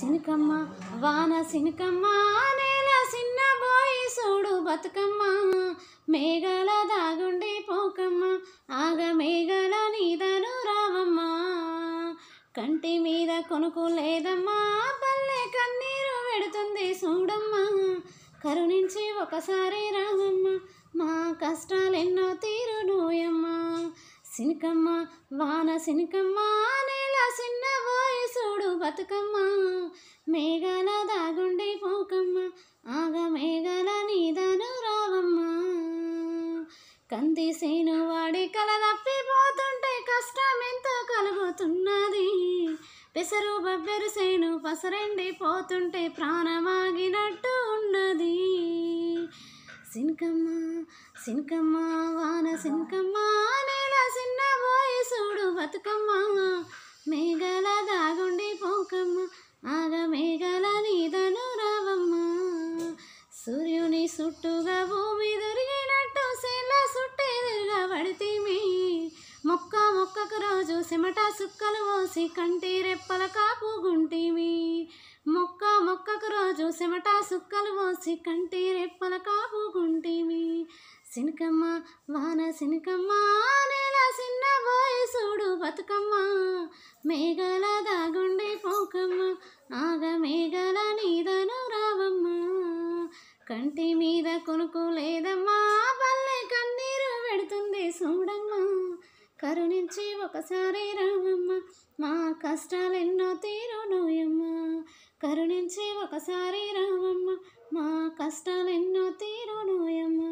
సినుకమ్మ వాన సినుకమ్మ నేల బోయి సూడు బతుకమ్మ మేఘాల దాగుండి పోకమ్మ ఆగ మేఘాల నీదను రావమ్మ కంటి మీద కొనుకు లేదమ్మా పల్లె కన్నీరు పెడుతుంది సూడమ్మ కరుణించి ఒకసారి రావమ్మ మా కష్టాలెన్నో తీరు నోయమ్మ సినికమ్మ వాన సినికమ్మ నేల సిన్న బతుకమ్మ మేఘాల దాగుండే పోకమ్మ ఆగ మేఘాల నీదను రావమ్మ కంది సేను వాడి కల తప్పిపోతుంటే కష్టం ఎంతో కలుగుతున్నది పెసరు బబ్బెరు సేను పసరెండి పోతుంటే ప్రాణమాగినట్టు ఉన్నది సిన్కమ్మ సిన్కమ్మ వాన సిన్కమ్మ నేల చిన్న బోయి చూడు బతుకమ్మ మేఘ రోజు సిమట సుక్కలు మోసి కంటి రెప్పల కాపు గుంటివి మొక్క మొక్కకు రోజు సిమట సుక్కలు మోసి కంటి రెప్పల కాపు గుంటివి సినకమ్మ వాన సినకమ్మ నేల చిన్న బోయి చూడు బతుకమ్మ మేఘల దాగుండి పోకమ్మ నాగ మేఘల నీదను రావమ్మ కంటి మీద కొనుక్కోలేదమ్మా లేదమ్మా పల్లె కన్నీరు పెడుతుంది చూడమ్మ కరుణించి ఒకసారి రామమ్మ మా కష్టాలెన్నో తీరునోయమ్మ కరుణించి ఒకసారి రామమ్మ మా కష్టాలెన్నో తీరునోయమ్మ